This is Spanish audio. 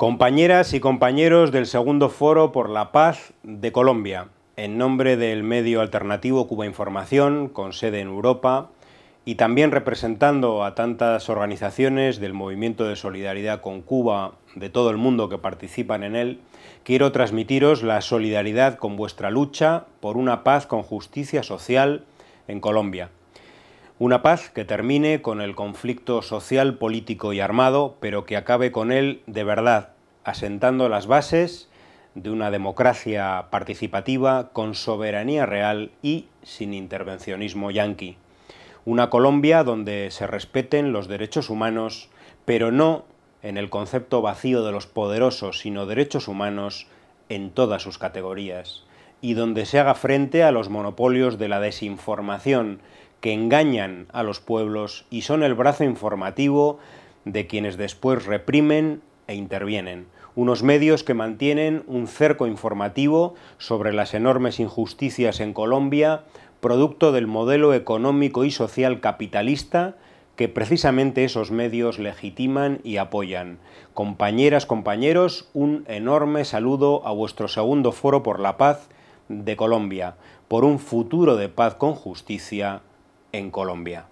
Compañeras y compañeros del segundo foro por la paz de Colombia, en nombre del medio alternativo Cuba Información, con sede en Europa, y también representando a tantas organizaciones del movimiento de solidaridad con Cuba de todo el mundo que participan en él, quiero transmitiros la solidaridad con vuestra lucha por una paz con justicia social en Colombia. Una paz que termine con el conflicto social, político y armado, pero que acabe con él de verdad, asentando las bases de una democracia participativa con soberanía real y sin intervencionismo yanqui. Una Colombia donde se respeten los derechos humanos, pero no en el concepto vacío de los poderosos, sino derechos humanos en todas sus categorías, y donde se haga frente a los monopolios de la desinformación que engañan a los pueblos y son el brazo informativo de quienes después reprimen e intervienen. Unos medios que mantienen un cerco informativo sobre las enormes injusticias en Colombia, producto del modelo económico y social capitalista que precisamente esos medios legitiman y apoyan. Compañeras, compañeros, un enorme saludo a vuestro segundo foro por la paz de Colombia, por un futuro de paz con justicia en Colombia.